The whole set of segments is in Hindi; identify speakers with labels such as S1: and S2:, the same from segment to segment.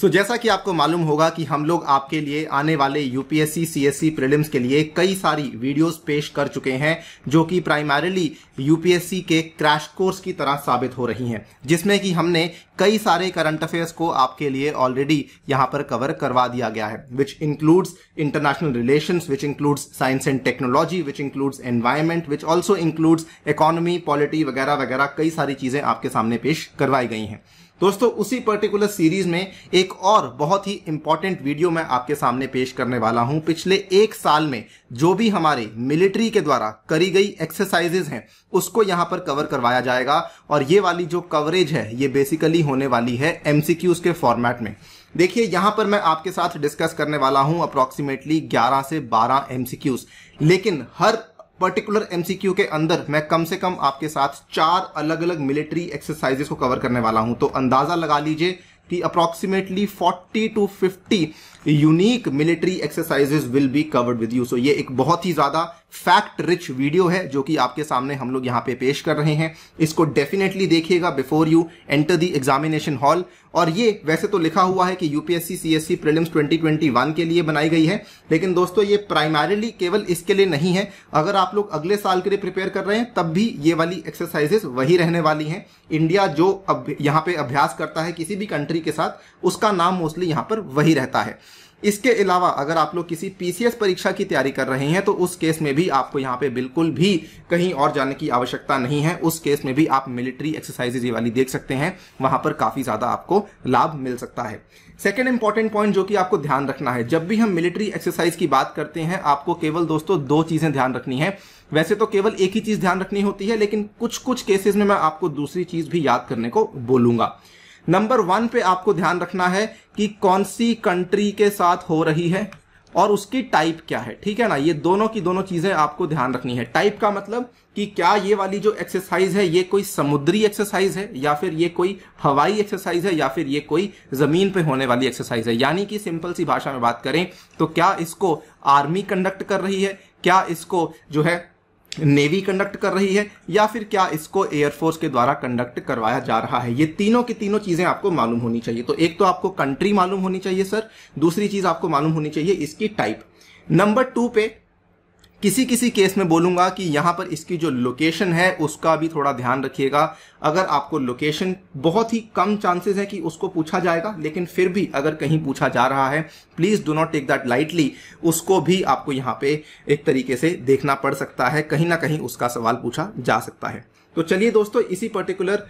S1: सो so, जैसा कि आपको मालूम होगा कि हम लोग आपके लिए आने वाले यूपीएससी सीएससी प्रीलिम्स के लिए कई सारी वीडियोस पेश कर चुके हैं जो कि प्राइमरीली यूपीएससी के क्रैश कोर्स की तरह साबित हो रही हैं जिसमें कि हमने कई सारे करंट अफेयर्स को आपके लिए ऑलरेडी यहाँ पर कवर करवा दिया गया है which includes international relation which includes science and technology which includes environment which also includes economy polity वगैरह वगैरह कई सारी चीज़ें आपके सामने पेश करवाई गई हैं दोस्तों उसी पर्टिकुलर सीरीज में एक और बहुत ही इंपॉर्टेंट वीडियो मैं आपके सामने पेश करने वाला हूं पिछले एक साल में जो भी हमारे मिलिट्री के द्वारा करी गई एक्सरसाइजेज हैं उसको यहां पर कवर करवाया जाएगा और ये वाली जो कवरेज है ये बेसिकली होने वाली है एमसीक्यूज के फॉर्मेट में देखिए यहां पर मैं आपके साथ डिस्कस करने वाला हूं अप्रोक्सीमेटली 11 से 12 एमसीक्यूज लेकिन हर पर्टिकुलर एमसीक्यू के अंदर मैं कम से कम आपके साथ चार अलग अलग मिलिट्री एक्सरसाइजेस को कवर करने वाला हूं तो अंदाजा लगा लीजिए कि approximately 40 to fifty unique military exercises will be covered with you so ये एक बहुत ही ज्यादा फैक्ट रिच वीडियो है जो कि आपके सामने हम लोग यहाँ पे पेश कर रहे हैं इसको डेफिनेटली देखिएगा before you enter the examination hall और ये वैसे तो लिखा हुआ है कि यूपीएससी सीएससी प्रीलिम्स 2021 के लिए बनाई गई है लेकिन दोस्तों ये प्राइमरीली केवल इसके लिए नहीं है अगर आप लोग अगले साल के लिए प्रिपेयर कर रहे हैं तब भी ये वाली एक्सरसाइजेस वही रहने वाली हैं इंडिया जो अब यहाँ पे अभ्यास करता है किसी भी कंट्री के साथ उसका नाम मोस्टली यहाँ पर वही रहता है इसके अलावा अगर आप लोग किसी पीसीएस परीक्षा की तैयारी कर रहे हैं तो उस केस में भी आपको यहाँ पे बिल्कुल भी कहीं और जाने की आवश्यकता नहीं है उस केस में भी आप मिलिट्री एक्सरसाइजेज ये वाली देख सकते हैं वहां पर काफी ज्यादा आपको लाभ मिल सकता है सेकेंड इंपॉर्टेंट पॉइंट जो कि आपको ध्यान रखना है जब भी हम मिलिट्री एक्सरसाइज की बात करते हैं आपको केवल दोस्तों दो चीजें ध्यान रखनी है वैसे तो केवल एक ही चीज ध्यान रखनी होती है लेकिन कुछ कुछ केसेस में मैं आपको दूसरी चीज भी याद करने को बोलूंगा नंबर वन पे आपको ध्यान रखना है कि कौन सी कंट्री के साथ हो रही है और उसकी टाइप क्या है ठीक है ना ये दोनों की दोनों चीजें आपको ध्यान रखनी है टाइप का मतलब कि क्या ये वाली जो एक्सरसाइज है ये कोई समुद्री एक्सरसाइज है या फिर ये कोई हवाई एक्सरसाइज है या फिर ये कोई जमीन पे होने वाली एक्सरसाइज है यानी कि सिंपल सी भाषा में बात करें तो क्या इसको आर्मी कंडक्ट कर रही है क्या इसको जो है नेवी कंडक्ट कर रही है या फिर क्या इसको एयरफोर्स के द्वारा कंडक्ट करवाया जा रहा है ये तीनों की तीनों चीजें आपको मालूम होनी चाहिए तो एक तो आपको कंट्री मालूम होनी चाहिए सर दूसरी चीज आपको मालूम होनी चाहिए इसकी टाइप नंबर टू पे किसी किसी केस में बोलूंगा कि यहां पर इसकी जो लोकेशन है उसका भी थोड़ा ध्यान रखिएगा अगर आपको लोकेशन बहुत ही कम चांसेस है कि उसको पूछा जाएगा लेकिन फिर भी अगर कहीं पूछा जा रहा है please do not take that lightly उसको भी आपको यहाँ पे एक तरीके से देखना पड़ सकता है कहीं ना कहीं उसका सवाल पूछा जा सकता है तो चलिए दोस्तों इसी पर्टिकुलर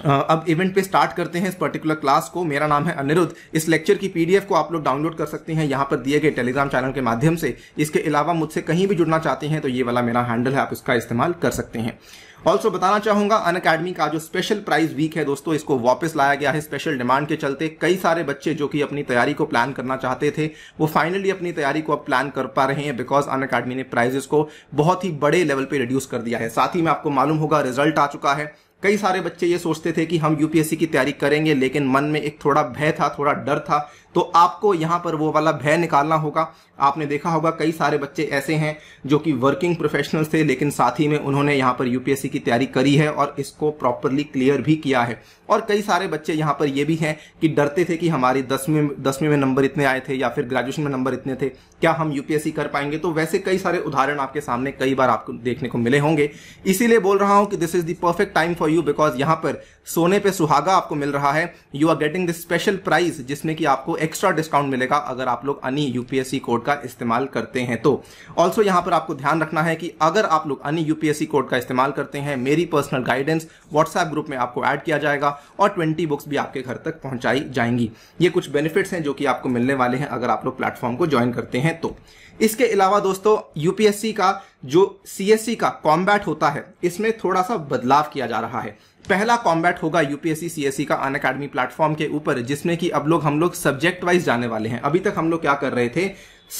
S1: अब इवेंट पे स्टार्ट करते हैं इस पर्टिकुलर क्लास को मेरा नाम है अनिरुद्ध इस लेक्चर की पीडीएफ को आप लोग डाउनलोड कर सकते हैं यहाँ पर दिए गए टेलीग्राम चैनल के माध्यम से इसके अलावा मुझसे कहीं भी जुड़ना चाहते हैं तो ये वाला मेरा हैंडल है आप इसका इस्तेमाल कर सकते हैं ऑल्सो बताना चाहूंगा अन अकेडमी का जो स्पेशल प्राइज वीक है दोस्तों इसको वापस लाया गया है स्पेशल डिमांड के चलते कई सारे बच्चे जो कि अपनी तैयारी को प्लान करना चाहते थे वो फाइनली अपनी तैयारी को अब प्लान कर पा रहे हैं बिकॉज अन अकेडमी ने प्राइजेस को बहुत ही बड़े लेवल पे रिड्यूस कर दिया है साथ ही में आपको मालूम होगा रिजल्ट आ चुका है कई सारे बच्चे ये सोचते थे कि हम यूपीएससी की तैयारी करेंगे लेकिन मन में एक थोड़ा भय था थोड़ा डर था तो आपको यहाँ पर वो वाला भय निकालना होगा आपने देखा होगा कई सारे बच्चे ऐसे हैं जो कि वर्किंग प्रोफेशनल्स थे लेकिन साथ ही में उन्होंने यहाँ पर यूपीएससी की तैयारी करी है और इसको प्रॉपरली क्लियर भी किया है और कई सारे बच्चे यहाँ पर ये भी हैं कि डरते थे कि हमारी दसवीं दसवीं में नंबर इतने आए थे या फिर ग्रेजुएशन में नंबर इतने थे क्या हम यूपीएससी कर पाएंगे तो वैसे कई सारे उदाहरण आपके सामने कई बार आपको देखने को मिले होंगे इसीलिए बोल रहा हूँ कि this is the perfect time for you because यहाँ पर सोने पे सुहागा आपको मिल रहा है you are getting this special price जिसमें कि आपको एक्स्ट्रा डिस्काउंट मिलेगा अगर आप लोग अनी यूपीएससी कोड का इस्तेमाल करते हैं तो ऑल्सो यहां पर आपको ध्यान रखना है कि अगर आप लोग अनी यूपीएससी कोड का इस्तेमाल करते हैं मेरी पर्सनल गाइडेंस व्हाट्सएप ग्रुप में आपको ऐड किया जाएगा और ट्वेंटी बुक्स भी आपके घर तक पहुंचाई जाएंगी ये कुछ बेनिफिट्स हैं जो कि आपको मिलने वाले हैं अगर आप लोग प्लेटफॉर्म को ज्वाइन करते हैं तो इसके अलावा दोस्तों यूपीएससी का जो सीएससी का कॉम्बैट होता है इसमें थोड़ा सा बदलाव किया जा रहा है पहला कॉम्बैट होगा यूपीएससी सीएससी e का अन अकेडमी प्लेटफॉर्म के ऊपर जिसमें कि अब लोग हम लोग सब्जेक्ट वाइज जाने वाले हैं अभी तक हम लोग क्या कर रहे थे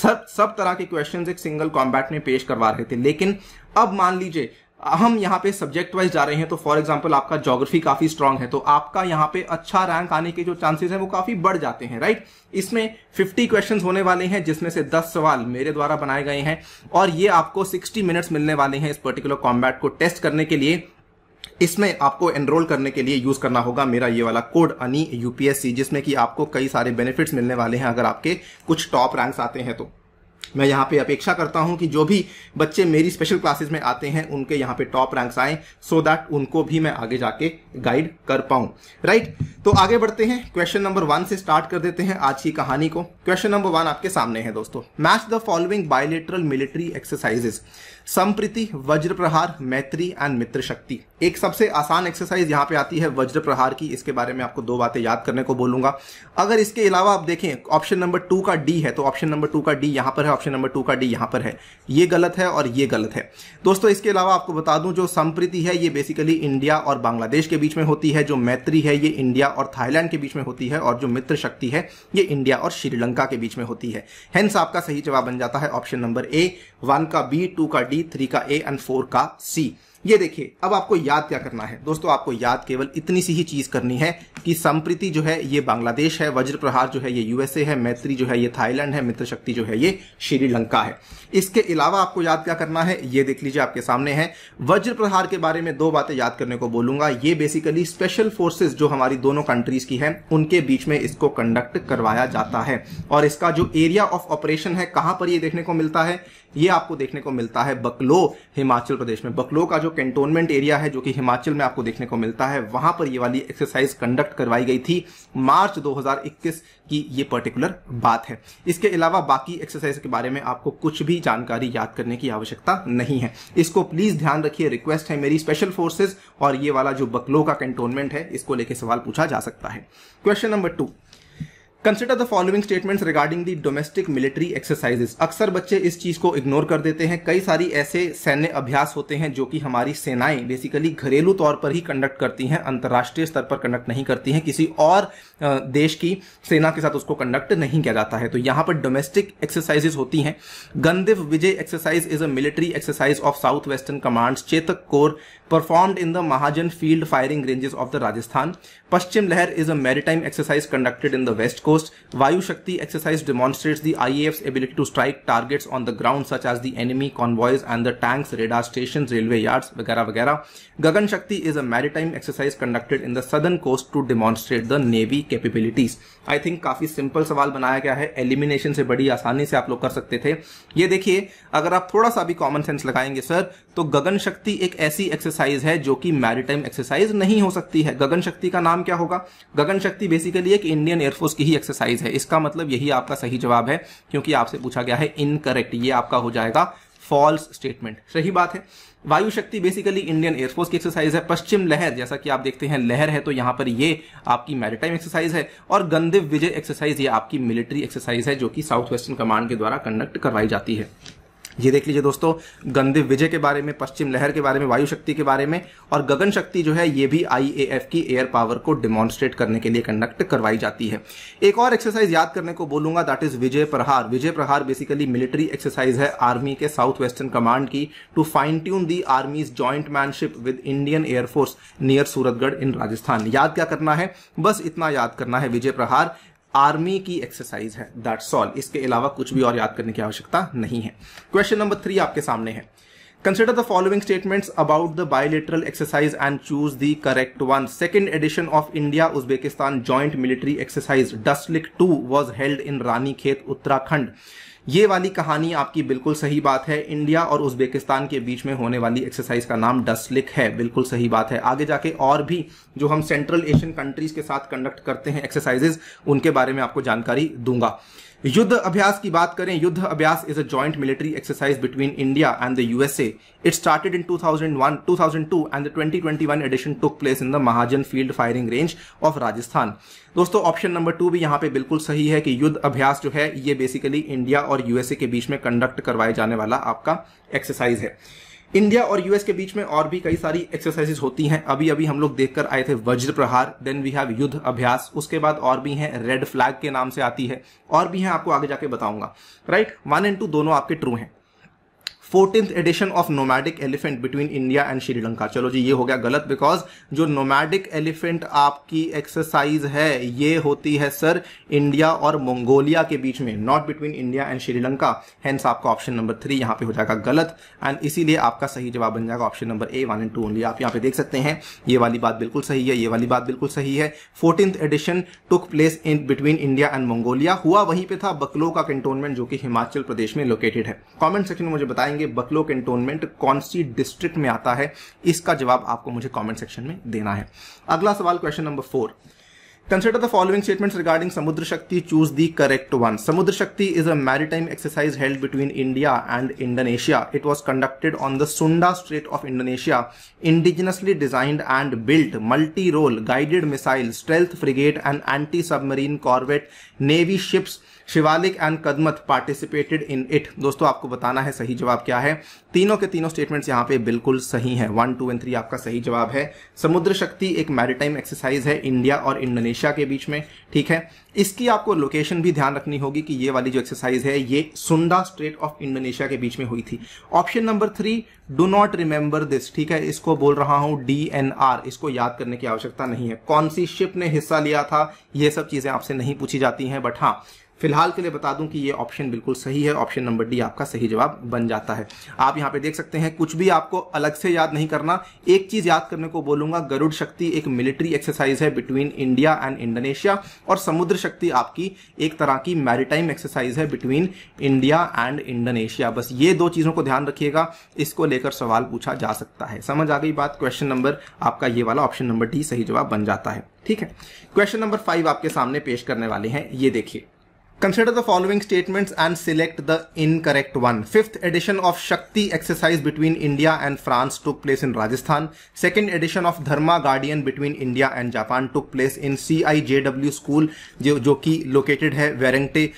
S1: सब सब तरह के क्वेश्चंस एक सिंगल कॉम्बैट में पेश करवा रहे थे लेकिन अब मान लीजिए हम यहाँ पे सब्जेक्ट वाइज जा रहे हैं तो फॉर एग्जाम्पल आपका जोग्राफी काफी स्ट्रांग है तो आपका यहाँ पे अच्छा रैंक आने के जो चांसेस है वो काफी बढ़ जाते हैं राइट इसमें 50 क्वेश्चंस होने वाले हैं जिसमें से 10 सवाल मेरे द्वारा बनाए गए हैं और ये आपको 60 मिनट्स मिलने वाले हैं इस पर्टिकुलर कॉम्बैट को टेस्ट करने के लिए इसमें आपको एनरोल करने के लिए यूज करना होगा मेरा ये वाला कोड अनी यूपीएससी जिसमें कि आपको कई सारे बेनिफिट्स मिलने वाले हैं अगर आपके कुछ टॉप रैंक्स आते हैं तो मैं यहाँ पे अपेक्षा करता हूँ कि जो भी बच्चे मेरी स्पेशल क्लासेस में आते हैं उनके यहाँ पे टॉप रैंक्स आए सो दैट उनको भी मैं आगे जाके गाइड कर पाऊं राइट तो आगे बढ़ते हैं क्वेश्चन नंबर वन से स्टार्ट कर देते हैं आज की कहानी को क्वेश्चन नंबर वन आपके सामने है दोस्तों match the following bilateral military exercises Sampriti Vajra Prahar मैत्री एंड मित्र शक्ति एक सबसे आसान एक्सरसाइज यहाँ पे आती है वज्र प्रहार की इसके बारे में आपको दो बातें याद करने को बोलूंगा अगर इसके अलावा आप देखें ऑप्शन नंबर टू का डी है तो ऑप्शन नंबर टू का डी यहाँ पर है ऑप्शन नंबर टू का डी यहाँ पर है ये गलत है और ये गलत है दोस्तों इसके अलावा आपको बता दूं जो संप्रीति है ये बेसिकली इंडिया और बांग्लादेश के बीच में होती है जो मैत्री है ये इंडिया और थाईलैंड के बीच में होती है और जो मित्र शक्ति है ये इंडिया और श्रीलंका के बीच में होती है हेंस आपका सही जवाब बन जाता है ऑप्शन नंबर ए वन का बी टू का डी डी थ्री का ए एंड फोर का सी ये देखिए अब आपको याद क्या करना है दोस्तों आपको याद केवल इतनी सी ही चीज करनी है कि संप्रीति जो है ये बांग्लादेश है वज्र प्रहार जो है ये यूएसए है मैत्री जो है ये थाईलैंड है मित्र शक्ति जो है ये श्रीलंका है इसके अलावा आपको याद क्या करना है ये देख लीजिए आपके सामने है वज्र प्रहार के बारे में दो बातें याद करने को बोलूंगा ये बेसिकली स्पेशल फोर्सेज जो हमारी दोनों कंट्रीज की है उनके बीच में इसको कंडक्ट करवाया जाता है और इसका जो एरिया ऑफ ऑपरेशन है कहां पर यह देखने को मिलता है ये आपको देखने को मिलता है बकलो हिमाचल प्रदेश में बकलो का जो कैंटोनमेंट एरिया है जो कि हिमाचल में आपको देखने को मिलता है वहां पर ये वाली एक्सरसाइज कंडक्ट करवाई गई थी मार्च 2021 की ये पर्टिकुलर बात है इसके अलावा बाकी एक्सरसाइज के बारे में आपको कुछ भी जानकारी याद करने की आवश्यकता नहीं है इसको प्लीज ध्यान रखिए रिक्वेस्ट है मेरी स्पेशल फोर्सेज और ये वाला जो बकलो का कैंटोनमेंट है इसको लेकर सवाल पूछा जा सकता है question number two consider the following statements regarding the domestic military exercises अक्सर बच्चे इस चीज को इग्नोर कर देते हैं कई सारी ऐसे सैन्य अभ्यास होते हैं जो कि हमारी सेनाएं बेसिकली घरेलू तौर पर ही कंडक्ट करती हैं अंतर्राष्ट्रीय स्तर पर कंडक्ट नहीं करती हैं किसी और देश की सेना के साथ उसको कंडक्ट नहीं किया जाता है तो यहाँ पर डोमेस्टिक एक्सरसाइजेस होती हैं Gandiv Vijay exercise is a military exercise of south western commands Chetak corps performed in the Mahajan field firing ranges of the Rajasthan Paschim Lehar is a time exercise conducted in the west core coast Vayu Shakti exercise demonstrates the IAF ability to strike targets on the ground such as the enemy convoys and the tanks radar station railway yards वगैरह वगैरह Gagan Shakti is a maritime exercise conducted in the southern coast to demonstrate the navy capabilities I think काफी सिंपल सवाल बनाया गया है एलिमिनेशन से बड़ी आसानी से आप लोग कर सकते थे ये देखिए अगर आप थोड़ा सा भी कॉमन सेंस लगाएंगे सर तो गगन शक्ति एक ऐसी एक्सरसाइज है जो कि मैरिटाइम एक्सरसाइज नहीं हो सकती है गगन शक्ति का नाम क्या होगा गगन शक्ति बेसिकली एक इंडियन एयरफोर्स की ही एक्सरसाइज है इसका मतलब यही आपका सही जवाब है क्योंकि आपसे पूछा गया है इनकरेक्ट ये आपका हो जाएगा फॉल्स स्टेटमेंट सही बात है Vayu Shakti basically Indian air force की एक्सरसाइज है पश्चिम लहर जैसा कि आप देखते हैं लहर है तो यहां पर ये आपकी मैरिटाइम एक्सरसाइज है और गंदिव विजय एक्सरसाइज ये आपकी मिलिट्री एक्सरसाइज है जो कि साउथ वेस्टर्न कमांड के द्वारा कंडक्ट करवाई जाती है ये देख लीजिए दोस्तों गंदे विजय के बारे में पश्चिम लहर के बारे में वायु शक्ति के बारे में और गगन शक्ति जो है ये भी आईएएफ की एयर पावर को डिमॉन्स्ट्रेट करने के लिए कंडक्ट करवाई जाती है एक और एक्सरसाइज याद करने को बोलूंगा that is Vijay Prahar Vijay Prahar basically military exercise है आर्मी के साउथ वेस्टर्न कमांड की to fine tune the armies jointmanship with Indian air force near Suratgarh in Rajasthan याद क्या करना है बस इतना याद करना है विजय प्रहार आर्मी की एक्सरसाइज है दैट सॉल इसके अलावा कुछ भी और याद करने की आवश्यकता नहीं है क्वेश्चन नंबर थ्री आपके सामने है consider the following statements about the bilateral exercise and choose the correct one second edition of India Uzbekistan joint military exercise Dustlik two was held in Ranikhet Uttarakhand ये वाली कहानी आपकी बिल्कुल सही बात है इंडिया और उज्बेकिस्तान के बीच में होने वाली एक्सरसाइज का नाम डस्लिक है बिल्कुल सही बात है आगे जाके और भी जो हम सेंट्रल एशियन कंट्रीज के साथ कंडक्ट करते हैं एक्सरसाइजेज उनके बारे में आपको जानकारी दूंगा युद्ध अभ्यास की बात करें Yudh Abhyas is a joint military exercise between India and the USA it started in 2001 2002 and the 2021 edition took place in the Mahajan field firing range of Rajasthan दोस्तों ऑप्शन नंबर टू भी यहां पे बिल्कुल सही है कि युद्ध अभ्यास जो है ये बेसिकली इंडिया और यूएसए के बीच में कंडक्ट करवाए जाने वाला आपका एक्सरसाइज है इंडिया और यूएस के बीच में और भी कई सारी एक्सरसाइजेज होती हैं अभी अभी हम लोग देखकर आए थे वज्र प्रहार देन वी हैव युद्ध अभ्यास उसके बाद और भी हैं रेड फ्लैग के नाम से आती है और भी हैं आपको आगे जाके बताऊंगा राइट वन एंड टू दोनों आपके ट्रू हैं fourteenth edition of nomadic elephant between India and Sri Lanka चलो जी ये हो गया गलत बिकॉज जो नोमैडिक एलिफेंट आपकी एक्सरसाइज है ये होती है सर इंडिया और मंगोलिया के बीच में not between India and Sri Lanka hence आपका ऑप्शन नंबर थ्री यहाँ पे हो जाएगा गलत एंड इसीलिए आपका सही जवाब बन जाएगा option number A one and two only आप यहाँ पे देख सकते हैं ये वाली बात बिल्कुल सही है ये वाली बात बिल्कुल सही है fourteen edition took place in between India and Mongolia हुआ वहीं पर था बकलो का कंटोनमेंट जो कि हिमाचल प्रदेश में लोकेटेड है कॉमेंट सेक्शन में मुझे बताएंगे कि बकलो कंटोनमेंट कौन सी डिस्ट्रिक्ट में आता है इसका जवाब आपको मुझे कॉमेंट सेक्शन में देना है अगला सवाल question number four Consider the following statements regarding Samudra Shakti. Choose the correct one. Samudra Shakti is a maritime exercise held between India and Indonesia. It was conducted on the Sunda Strait of Indonesia. Indigenously designed and built multi-role guided missile, stealth frigate and anti-submarine corvette, navy ships Shivalik and Kadmatt participated in it दोस्तों आपको बताना है सही जवाब क्या है तीनों के तीनों स्टेटमेंट्स यहाँ पे बिल्कुल सही हैं वन टू एंड थ्री आपका सही जवाब है समुद्र शक्ति एक मैरिटाइम एक्सरसाइज है इंडिया और इंडोनेशिया के बीच में ठीक है इसकी आपको लोकेशन भी ध्यान रखनी होगी कि ये वाली जो एक्सरसाइज है ये सुंडा स्टेट ऑफ इंडोनेशिया के बीच में हुई थी option number three do not remember this ठीक है इसको बोल रहा हूं डी एन आर इसको याद करने की आवश्यकता नहीं है कौन सी शिप ने हिस्सा लिया था ये सब चीजें आपसे नहीं पूछी जाती हैं बट हाँ फिलहाल के लिए बता दूं कि ये ऑप्शन बिल्कुल सही है ऑप्शन नंबर डी आपका सही जवाब बन जाता है आप यहाँ पे देख सकते हैं कुछ भी आपको अलग से याद नहीं करना एक चीज याद करने को बोलूंगा गरुड़ शक्ति एक मिलिट्री एक्सरसाइज है बिटवीन इंडिया एंड इंडोनेशिया और समुद्र शक्ति आपकी एक तरह की मैरिटाइम एक्सरसाइज है बिटवीन इंडिया एंड इंडोनेशिया बस ये दो चीजों को ध्यान रखिएगा इसको लेकर सवाल पूछा जा सकता है समझ आ गई बात क्वेश्चन नंबर आपका ये वाला ऑप्शन नंबर डी सही जवाब बन जाता है ठीक है क्वेश्चन नंबर फाइव आपके सामने पेश करने वाले हैं ये देखिए Consider the following statements and select the incorrect one. Fifth edition of Shakti exercise between India and France took place in Rajasthan. Second edition of Dharma Guardian between India and Japan took place in CIJW school जो जो कि लोकेटेड है वेरेंगटे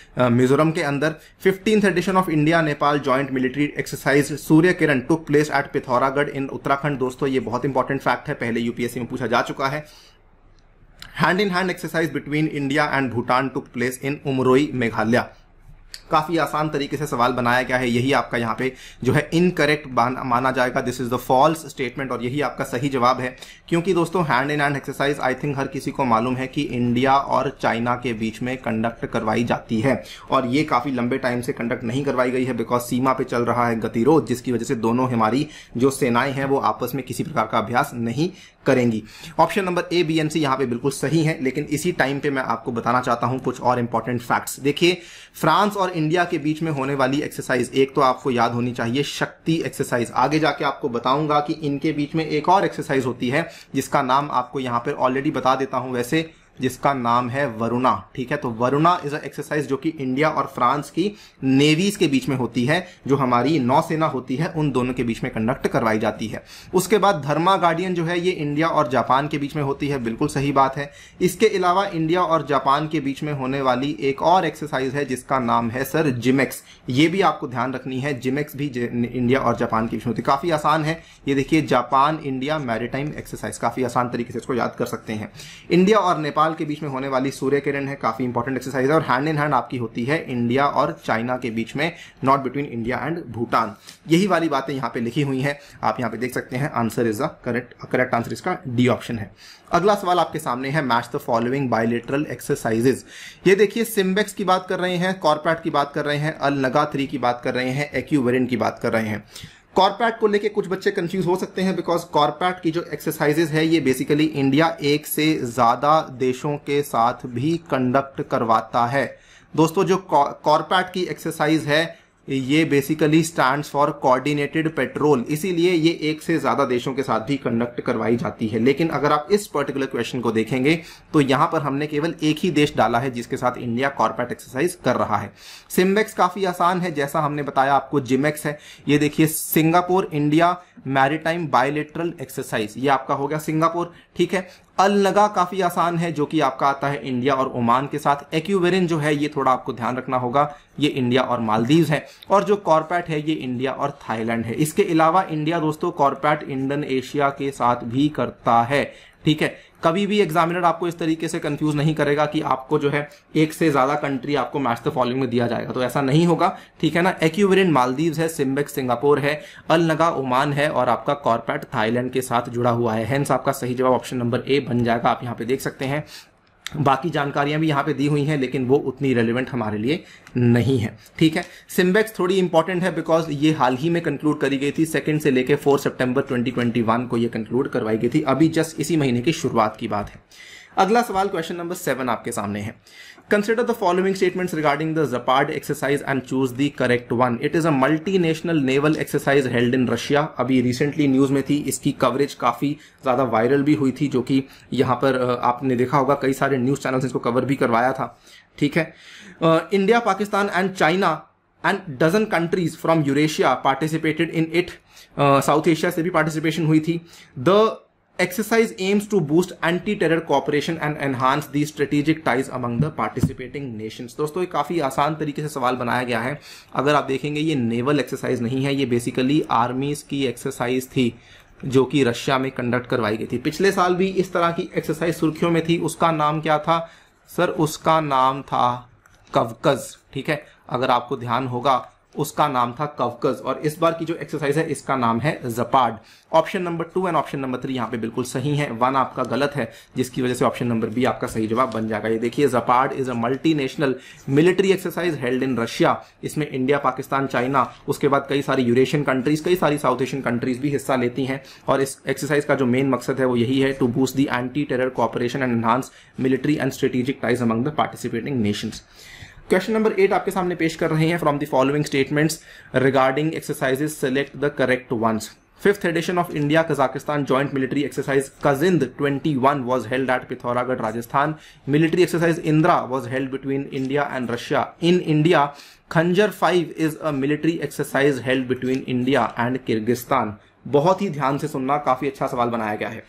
S1: मिजोरम के अंदर fifteenth edition of India Nepal joint military exercise Surya Kiran took place at Pithoragarh in Uttarakhand दोस्तों ये बहुत इंपॉर्टेंट फैक्ट है पहले यूपीएससी में पूछा जा चुका है hand in hand exercise between India and Bhutan took place in Umroi Meghalaya काफ़ी आसान तरीके से सवाल बनाया गया है यही आपका यहाँ पे जो है इनकरेक्ट माना जाएगा this is the false statement और यही आपका सही जवाब है क्योंकि दोस्तों hand in hand exercise I think हर किसी को मालूम है कि इंडिया और चाइना के बीच में कंडक्ट करवाई जाती है और ये काफी लंबे टाइम से कंडक्ट नहीं करवाई गई है बिकॉज सीमा पे चल रहा है गतिरोध जिसकी वजह से दोनों हमारी जो सेनाएं हैं वो आपस में किसी प्रकार का अभ्यास नहीं करेंगी option number A B and C यहाँ पे बिल्कुल सही है लेकिन इसी टाइम पे मैं आपको बताना चाहता हूँ कुछ और इंपॉर्टेंट फैक्ट्स देखिए फ्रांस और इंडिया के बीच में होने वाली एक्सरसाइज एक तो आपको याद होनी चाहिए शक्ति एक्सरसाइज आगे जाके आपको बताऊंगा कि इनके बीच में एक और एक्सरसाइज होती है जिसका नाम आपको यहाँ पर ऑलरेडी बता देता हूँ वैसे जिसका नाम है वरुणा ठीक है तो वरुणा इज अ एक्सरसाइज जो कि इंडिया और फ्रांस की नेवीज के बीच में होती है जो हमारी नौसेना होती है उन दोनों के बीच में कंडक्ट करवाई जाती है उसके बाद धर्मा गार्डियन जो है ये इंडिया और जापान के बीच में होती है बिल्कुल सही बात है इसके अलावा इंडिया और जापान के बीच में होने वाली एक और एक्सरसाइज है जिसका नाम है सर जिमेक्स ये भी आपको ध्यान रखनी है जिमेक्स भी इंडिया और जापान के बीच में होती है काफी आसान है ये देखिए जापान इंडिया मैरिटाइम एक्सरसाइज काफी आसान तरीके से इसको याद कर सकते हैं इंडिया और नेपाल नेपाल के बीच में होने वाली सूर्य किरण है काफी इंपॉर्टेंट एक्सरसाइज है और हैंड इन हैंड आपकी होती है इंडिया और चाइना के बीच में not between India and Bhutan यही वाली बातें यहाँ पे लिखी हुई हैं आप यहाँ पे देख सकते हैं answer is a correct correct answer इसका डी ऑप्शन है अगला सवाल आपके सामने है match the following bilateral exercises ये देखिए सिम्बेक्स की बात कर रहे हैं कॉर्पैट की बात कर रहे हैं अल नगा थ्री की बात कर रहे हैं एक्यूवेरिन की बात कर रहे हैं कॉर्पैट को लेके कुछ बच्चे कंफ्यूज हो सकते हैं बिकॉज कॉर्पैट की जो एक्सरसाइजेज है ये बेसिकली इंडिया एक से ज्यादा देशों के साथ भी कंडक्ट करवाता है दोस्तों जो कॉर्पैट की एक्सरसाइज है ये basically stand for coordinated patrol इसीलिए ये एक से ज्यादा देशों के साथ भी कंडक्ट करवाई जाती है लेकिन अगर आप इस पर्टिकुलर क्वेश्चन को देखेंगे तो यहां पर हमने केवल एक ही देश डाला है जिसके साथ इंडिया कॉर्पोरेट एक्सरसाइज कर रहा है सिमवेक्स काफी आसान है जैसा हमने बताया आपको जिमेक्स है ये देखिए Singapore India maritime bilateral exercise ये आपका हो गया सिंगापुर ठीक है अलनगा काफ़ी आसान है जो कि आपका आता है इंडिया और ओमान के साथ एक्यूवेरिन जो है ये थोड़ा आपको ध्यान रखना होगा ये इंडिया और मालदीव्स है और जो कॉर्पैट है ये इंडिया और थाईलैंड है इसके अलावा इंडिया दोस्तों कॉर्पैट इंडन एशिया के साथ भी करता है ठीक है कभी भी एग्जामिनर आपको इस तरीके से कंफ्यूज नहीं करेगा कि आपको जो है एक से ज्यादा कंट्री आपको मैच द फॉलोइंग में दिया जाएगा तो ऐसा नहीं होगा ठीक है ना एक्यूवरेंट मालदीव है सिम्बेक सिंगापुर है अल नगा ओमान है और आपका कॉर्पेट थाईलैंड के साथ जुड़ा हुआ है हेंस आपका सही जवाब ऑप्शन नंबर ए बन जाएगा आप यहाँ पे देख सकते हैं बाकी जानकारियां भी यहाँ पे दी हुई हैं लेकिन वो उतनी रेलिवेंट हमारे लिए नहीं है ठीक है सिम्बेक्स थोड़ी इंपॉर्टेंट है बिकॉज ये हाल ही में कंक्लूड करी गई थी सेकंड से लेके फोर सितंबर 2021 को ये कंक्लूड करवाई गई थी अभी जस्ट इसी महीने की शुरुआत की बात है अगला सवाल क्वेश्चन नंबर सेवन आपके सामने है consider the following statement regarding the Zapad exercise and choose the correct one it is a multinational naval exercise held in Russia अभी रिसेंटली न्यूज में थी इसकी कवरेज काफी ज्यादा वायरल भी हुई थी जो कि यहां पर आपने देखा होगा कई सारे न्यूज चैनल इसको कवर भी करवाया था ठीक है India Pakistan and China and dozen countries from Eurasia participated in it South Asia से भी पार्टिसिपेशन हुई थी the Exercise aims to boost anti-terror cooperation and enhance the strategic ties among the participating nations. दोस्तों ये काफ़ी आसान तरीके से सवाल बनाया गया है अगर आप देखेंगे ये नेवल एक्सरसाइज नहीं है ये बेसिकली आर्मीज की एक्सरसाइज थी जो कि रशिया में कंडक्ट करवाई गई थी पिछले साल भी इस तरह की एक्सरसाइज सुर्खियों में थी उसका नाम क्या था सर उसका नाम था कवकज ठीक है अगर आपको ध्यान होगा उसका नाम था कवकज और इस बार की जो एक्सरसाइज है इसका नाम है Zapad option number two and option number three यहाँ पे बिल्कुल सही है वन आपका गलत है जिसकी वजह से ऑप्शन नंबर बी आपका सही जवाब बन जाएगा ये देखिए Zapad is a multinational military exercise held in Russia इसमें इंडिया पाकिस्तान चाइना उसके बाद कई सारी यूरेशियन कंट्रीज कई सारी साउथ एशियन कंट्रीज भी हिस्सा लेती हैं और इस एक्सरसाइज का जो मेन मकसद है वो यही है to boost the anti terror cooperation and enhance military and strategic ties among the participating nations question number eight आपके सामने पेश कर रहे हैं from the following statements regarding exercises select the correct ones fifth edition of India Kazakhstan joint military exercise Kazind 21 one held at Pithoragarh Rajasthan military exercise Indra was held between India and Russia in India Khanjar five is a military exercise held between India and Kyrgyzstan बहुत ही ध्यान से सुनना काफी अच्छा सवाल बनाया गया है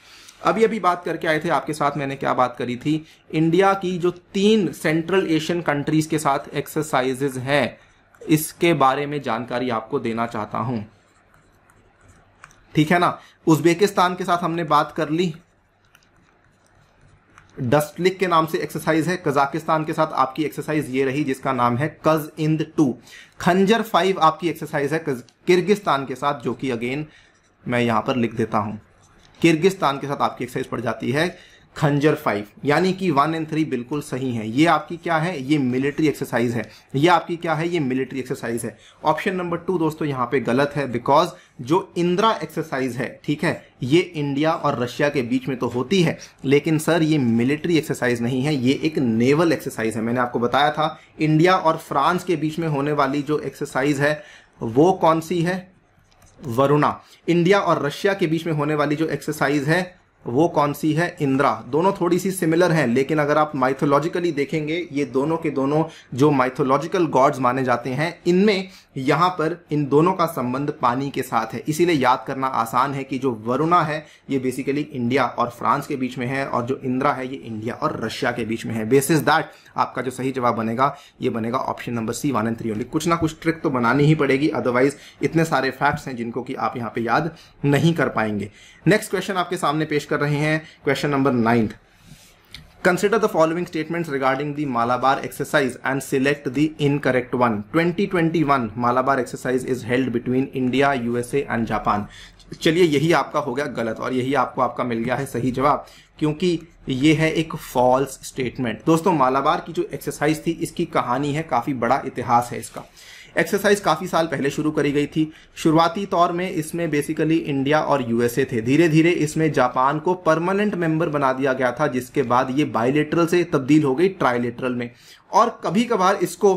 S1: अभी अभी बात करके आए थे आपके साथ मैंने क्या बात करी थी इंडिया की जो तीन सेंट्रल एशियन कंट्रीज के साथ एक्सरसाइजेज हैं इसके बारे में जानकारी आपको देना चाहता हूं ठीक है ना उज्बेकिस्तान के साथ हमने बात कर ली डस्टलिक के नाम से एक्सरसाइज है कजाकिस्तान के साथ आपकी एक्सरसाइज ये रही जिसका नाम है कज इंद टू खंजर फाइव आपकी एक्सरसाइज है किर्गिस्तान के साथ जो कि अगेन मैं यहां पर लिख देता हूं किर्गिस्तान के साथ आपकी एक्सरसाइज पड़ जाती है खंजर फाइव यानी कि वन एंड थ्री बिल्कुल सही है ये आपकी क्या है ये मिलिट्री एक्सरसाइज है ये आपकी क्या है ये मिलिट्री एक्सरसाइज है ऑप्शन नंबर टू दोस्तों यहाँ पे गलत है बिकॉज जो इंदिरा एक्सरसाइज है ठीक है ये इंडिया और रशिया के बीच में तो होती है लेकिन सर ये मिलिट्री एक्सरसाइज नहीं है ये एक नेवल एक्सरसाइज है मैंने आपको बताया था इंडिया और फ्रांस के बीच में होने वाली जो एक्सरसाइज है वो कौन सी है वरुणा इंडिया और रशिया के बीच में होने वाली जो एक्सरसाइज है वो कौन सी है इंद्रा दोनों थोड़ी सी सिमिलर हैं लेकिन अगर आप माइथोलॉजिकली देखेंगे ये दोनों के दोनों जो माइथोलॉजिकल गॉड्स माने जाते हैं इनमें यहाँ पर इन दोनों का संबंध पानी के साथ है इसीलिए याद करना आसान है कि जो वरुणा है ये बेसिकली इंडिया और फ्रांस के बीच में है और जो इंदिरा है ये इंडिया और रशिया के बीच में है बेसिस दैट आपका जो सही जवाब बनेगा ये बनेगा option number C one and three only कुछ ना कुछ ट्रिक तो बनानी ही पड़ेगी अदरवाइज इतने सारे फैक्ट्स हैं जिनको कि आप यहाँ पे याद नहीं कर पाएंगे नेक्स्ट क्वेश्चन आपके सामने पेश कर रहे हैं question number ninth Consider the following statements regarding the Malabar exercise and select the incorrect one. 2021 Malabar exercise is held between India, USA and Japan. चलिए यही आपका हो गया गलत और यही आपको आपका मिल गया है सही जवाब क्योंकि ये है एक फॉल्स स्टेटमेंट दोस्तों मालाबार की जो एक्सरसाइज थी इसकी कहानी है काफ़ी बड़ा इतिहास है इसका एक्सरसाइज काफ़ी साल पहले शुरू करी गई थी शुरुआती तौर में इसमें बेसिकली इंडिया और यूएसए थे धीरे धीरे इसमें जापान को परमानेंट मेंबर बना दिया गया था जिसके बाद ये बायोलेटरल से तब्दील हो गई ट्राइलेटरल में और कभी कभार इसको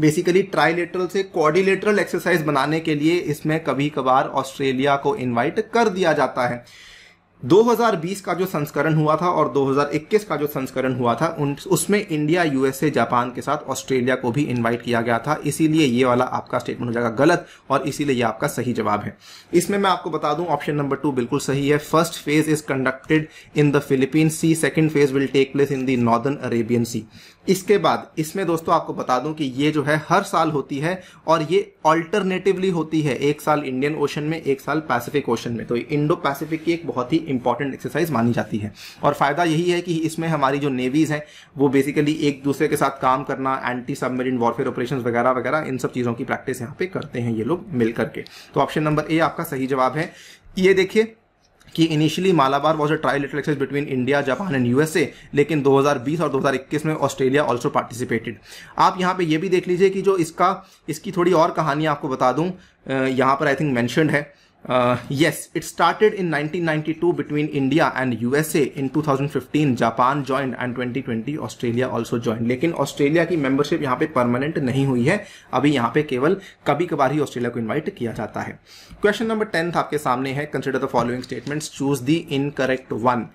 S1: बेसिकली ट्राइलेटरल से कोऑर्डिनेटरल एक्सरसाइज बनाने के लिए इसमें कभी कभार ऑस्ट्रेलिया को इनवाइट कर दिया जाता है 2020 का जो संस्करण हुआ था और 2021 का जो संस्करण हुआ था उन उसमें इंडिया यूएसए जापान के साथ ऑस्ट्रेलिया को भी इनवाइट किया गया था इसीलिए ये वाला आपका स्टेटमेंट हो जाएगा गलत और इसीलिए ये आपका सही जवाब है इसमें मैं आपको बता दूं ऑप्शन नंबर टू बिल्कुल सही है first phase is conducted in the Philippine sea second phase will take place in the northern Arabian sea इसके बाद इसमें दोस्तों आपको बता दूं कि ये जो है हर साल होती है और ये ऑल्टरनेटिवली होती है एक साल इंडियन ओशन में एक साल पैसिफिक ओशन में तो इंडो पैसिफिक की एक बहुत ही इंपॉर्टेंट एक्सरसाइज मानी जाती है और फायदा यही है कि इसमें हमारी जो नेवीज हैं वो बेसिकली एक दूसरे के साथ काम करना एंटी सबमरीन वॉरफेयर ऑपरेशन वगैरह वगैरह इन सब चीजों की प्रैक्टिस यहाँ पे करते हैं ये लोग मिल करके तो ऑप्शन नंबर ए आपका सही जवाब है ये देखिए कि initially Malabar was a trial exercise between India Japan and USA लेकिन 2020 और 2021 में ऑस्ट्रेलिया ऑल्सो पार्टिसिपेटेड आप यहाँ पे ये भी देख लीजिए कि जो इसका इसकी थोड़ी और कहानी आपको बता दूँ यहाँ पर आई थिंक मैंशनड है Uh, yes, it started in 1992 between India and USA. In 2015, Japan joined and 2020 Australia also joined. लेकिन ऑस्ट्रेलिया की मेंबरशिप यहाँ पे परमानेंट नहीं हुई है अभी यहाँ पे केवल कभी कभार ही ऑस्ट्रेलिया को इनवाइट किया जाता है क्वेश्चन नंबर टेंथ आपके सामने है consider the following statements choose the incorrect one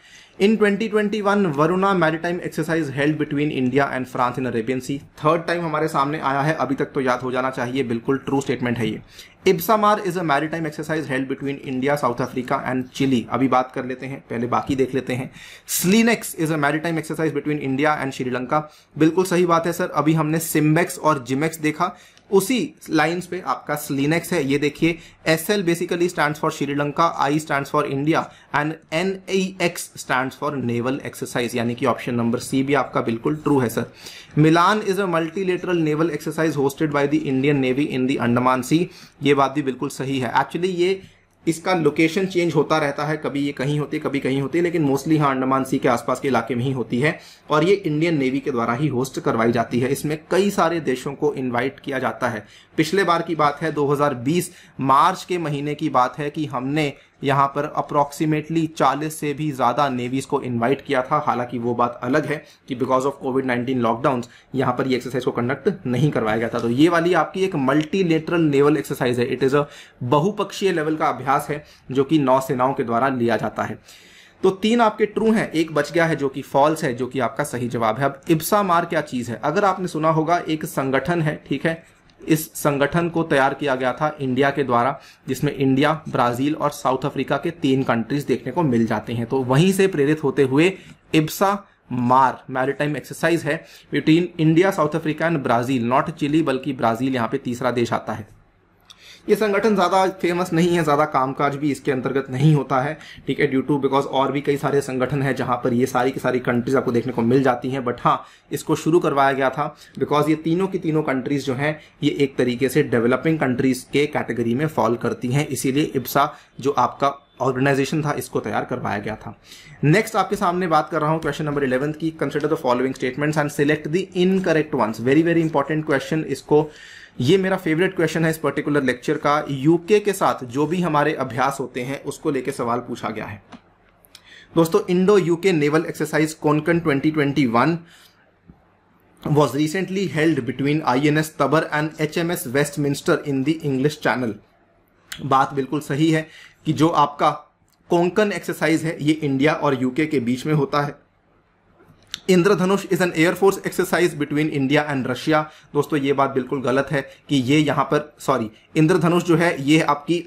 S1: In 2021, Varuna maritime exercise held between India and France in Arabian sea third time हमारे सामने आया है अभी तक तो याद हो जाना चाहिए बिल्कुल ट्रू स्टेटमेंट है ये IBSAMAR is a maritime exercise held between India South Africa and Chile अभी बात कर लेते हैं पहले बाकी देख लेते हैं SLINEX is a maritime exercise between India and Sri Lanka बिल्कुल सही बात है सर अभी हमने सिम्बेक्स और जिमेक्स देखा उसी लाइंस पे आपका स्लिनेक्स है ये देखिए S L basically stand for Sri Lanka I stand for India and N E X stand for naval exercise यानी कि ऑप्शन नंबर सी भी आपका बिल्कुल ट्रू है sir Milan is a multilateral naval exercise hosted by the Indian navy in the Andaman sea ये बात भी बिल्कुल सही है एक्चुअली ये इसका लोकेशन चेंज होता रहता है कभी ये कहीं होती है कभी कहीं होती है लेकिन मोस्टली हाँ अंडमान सी के आसपास के इलाके में ही होती है और ये इंडियन नेवी के द्वारा ही होस्ट करवाई जाती है इसमें कई सारे देशों को इन्वाइट किया जाता है पिछले बार की बात है 2020 मार्च के महीने की बात है कि हमने यहाँ पर अप्रॉक्सीमेटली 40 से भी ज़्यादा नेवीज़ को इनवाइट किया था हालांकि वो बात अलग है कि बिकॉज ऑफ कोविड 19 लॉकडाउन यहाँ पर ये एक्सरसाइज को कंडक्ट नहीं करवाया गया था तो ये वाली आपकी एक मल्टीलेटरल नेवल एक्सरसाइज है इट इज़ अ बहुपक्षीय लेवल का अभ्यास है जो कि नौसेनाओं के द्वारा लिया जाता है तो तीन आपके ट्रू हैं एक बच गया है जो कि फॉल्स है जो कि आपका सही जवाब है अब इब्सा मार क्या चीज है अगर आपने सुना होगा एक संगठन है ठीक है इस संगठन को तैयार किया गया था इंडिया के द्वारा जिसमें इंडिया ब्राजील और साउथ अफ्रीका के तीन कंट्रीज देखने को मिल जाते हैं तो वहीं से प्रेरित होते हुए इब्सा मार मैरिटाइम एक्सरसाइज है between India South Africa and Brazil not Chile बल्कि ब्राजील यहाँ पे तीसरा देश आता है ये संगठन ज़्यादा फेमस नहीं है ज़्यादा कामकाज भी इसके अंतर्गत नहीं होता है ठीक है ड्यू टू बिकॉज और भी कई सारे संगठन है जहाँ पर ये सारी की सारी कंट्रीज आपको देखने को मिल जाती हैं बट हाँ इसको शुरू करवाया गया था बिकॉज ये तीनों की तीनों कंट्रीज जो हैं ये एक तरीके से डेवलपिंग कंट्रीज के कैटेगरी में फॉल करती हैं इसीलिए इब्सा जो आपका ऑर्गेनाइजेशन था इसको तैयार करवाया गया था नेक्स्ट आपके सामने बात कर रहा हूं क्वेश्चन नंबर इलेवंथ की consider the following statements and select the incorrect ones very very important question इसको ये मेरा फेवरेट क्वेश्चन है इस पर्टिकुलर लेक्चर का यूके के साथ जो भी हमारे अभ्यास होते हैं उसको लेके सवाल पूछा गया है दोस्तों Indo UK naval exercise Konkan 2021 was recently held between INS Tabor and HMS Westminster in the English channel बात बिल्कुल सही है कि जो आपका कोंकण एक्सरसाइज है ये इंडिया और यूके के बीच में होता है Indradhanush is an air force exercise between India and Russia दोस्तों ये बात बिल्कुल गलत है कि ये यहां पर सॉरी इंद्रधनुष जो है ये आपकी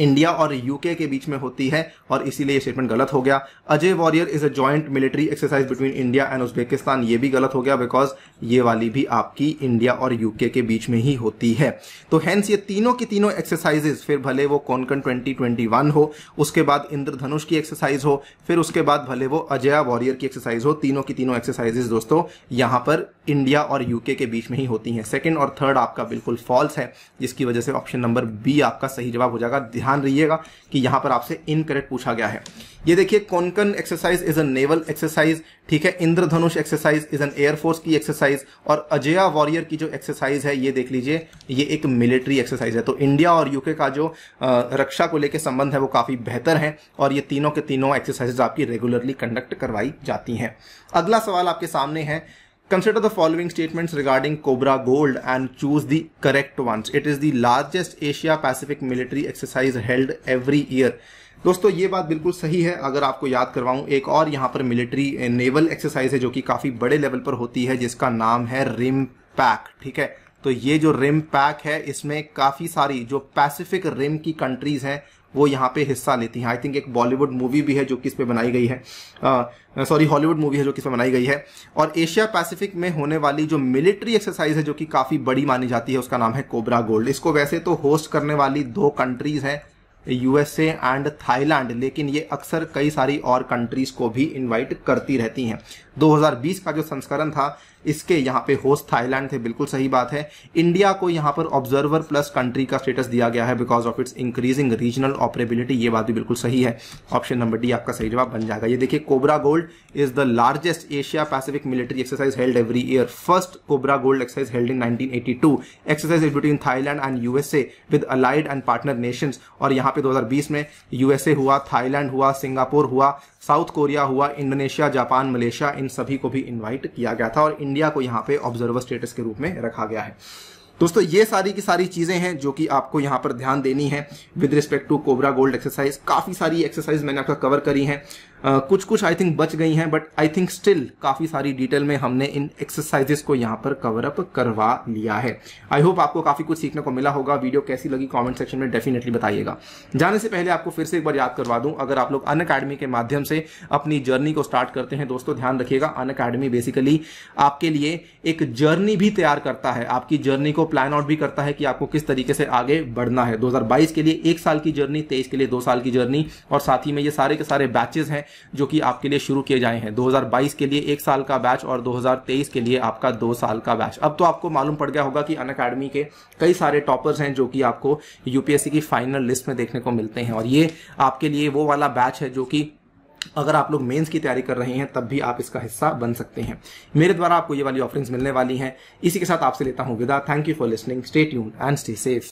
S1: इंडिया और यूके के बीच में होती है और इसीलिए ये स्टेटमेंट गलत हो गया Ajay warrior is a joint military exercise between India and Uzbekistan ये भी गलत हो गया बिकॉज ये वाली भी आपकी इंडिया और यूके के बीच में ही होती है तो हैंस ये तीनों की तीनों एक्सरसाइजेज फिर भले वो कौनकन ट्वेंटी ट्वेंटी वन हो उसके बाद इंद्रधनुष की एक्सरसाइज हो फिर उसके बाद भले वो अजया वॉरियर की एक्सरसाइज हो तीनों की तीनों एक्सरसाइजेज दोस्तों यहां पर इंडिया और यूके के बीच में ही होती हैं सेकेंड और थर्ड आपका बिल्कुल फॉल्स है जिसकी वजह से ऑप्शन नंबर बी आपका सही जवाब हो जाएगा ध्यान रहिएगा कि यहां पर आपसे इनकरेक्ट पूछा गया है ये देखिए Konkan exercise is a naval exercise ठीक है Indradhanush exercise is an air force की एक्सरसाइज और अजया वॉरियर की जो एक्सरसाइज है ये देख लीजिए ये एक मिलिट्री एक्सरसाइज है तो इंडिया और यूके का जो रक्षा को लेकर संबंध है वो काफ़ी बेहतर है और ये तीनों के तीनों एक्सरसाइज आपकी रेगुलरली कंडक्ट करवाई जाती हैं अगला सवाल आपके सामने है Consider the following statements regarding Cobra Gold and choose the correct ones. It is the largest Asia Pacific military exercise held every year. दोस्तों ये बात बिल्कुल सही है अगर आपको याद करवाऊं एक और यहाँ पर मिलिट्री नेवल एक्सरसाइज है जो कि काफ़ी बड़े लेवल पर होती है जिसका नाम है रिम पैक ठीक है तो ये जो रिम पैक है इसमें काफ़ी सारी जो पैसिफिक रिम की कंट्रीज हैं वो यहाँ पे हिस्सा लेती हैं आई थिंक एक बॉलीवुड मूवी भी है जो कि इस पर बनाई गई है सॉरी हॉलीवुड मूवी है जो कि इस पर बनाई गई है और एशिया पैसिफिक में होने वाली जो मिलिट्री एक्सरसाइज है जो कि काफ़ी बड़ी मानी जाती है उसका नाम है कोबरा गोल्ड इसको वैसे तो होस्ट करने वाली दो कंट्रीज हैं यूएसए एंड थाईलैंड लेकिन ये अक्सर कई सारी और कंट्रीज को भी इनवाइट करती रहती हैं 2020 का जो संस्करण था इसके यहाँ पे होस्ट थाईलैंड थे बिल्कुल सही बात है इंडिया को यहाँ पर ऑब्जर्वर प्लस कंट्री का स्टेटस दिया गया है because of its increasing regional operability ये बात भी बिल्कुल सही है ऑप्शन नंबर डी आपका सही जवाब बन जाएगा ये देखिए cobra gold is the largest Asia Pacific military exercise held every year first cobra gold exercise held in nineteen exercise between Thailand and USA with allied and partner nation और यहाँ पे 2020 में यूएसए हुआ थाईलैंड हुआ सिंगापुर हुआ साउथ कोरिया हुआ इंडोनेशिया जापान मलेशिया इन सभी को भी इन्वाइट किया गया था और इंडिया को यहाँ पे ऑब्जर्वर स्टेटस के रूप में रखा गया है दोस्तों ये सारी की सारी चीजें हैं जो कि आपको यहाँ पर ध्यान देनी है with respect to cobra gold exercise काफी सारी एक्सरसाइज मैंने आपका कवर करी है कुछ कुछ आई थिंक बच गई हैं बट आई थिंक स्टिल काफ़ी सारी डिटेल में हमने इन एक्सरसाइजेस को यहाँ पर कवर अप करवा लिया है आई होप आपको काफ़ी कुछ सीखने को मिला होगा वीडियो कैसी लगी कमेंट सेक्शन में डेफिनेटली बताइएगा जाने से पहले आपको फिर से एक बार याद करवा दूं अगर आप लोग अन अकेडमी के माध्यम से अपनी जर्नी को स्टार्ट करते हैं दोस्तों ध्यान रखिएगा अन अकेडमी बेसिकली आपके लिए एक जर्नी भी तैयार करता है आपकी जर्नी को प्लान आउट भी करता है कि आपको किस तरीके से आगे बढ़ना है 2022 के लिए एक साल की जर्नी तेईस के लिए दो साल की जर्नी और साथ ही में ये सारे के सारे बैचेज हैं जो कि आपके लिए शुरू किए जाए हैं 2022 के लिए एक साल का बैच और 2023 के लिए आपका दो साल का बैच अब तो आपको मालूम पड़ गया होगा कि अन अकेडमी के कई सारे टॉपर्स हैं जो कि आपको यूपीएससी की फाइनल लिस्ट में देखने को मिलते हैं और ये आपके लिए वो वाला बैच है जो कि अगर आप लोग मेंस की तैयारी कर रहे हैं तब भी आप इसका हिस्सा बन सकते हैं मेरे द्वारा आपको ये वाली ऑफरिंग्स मिलने वाली हैं इसी के साथ आपसे लेता हूं विदा thank you for listening stay tune and stay safe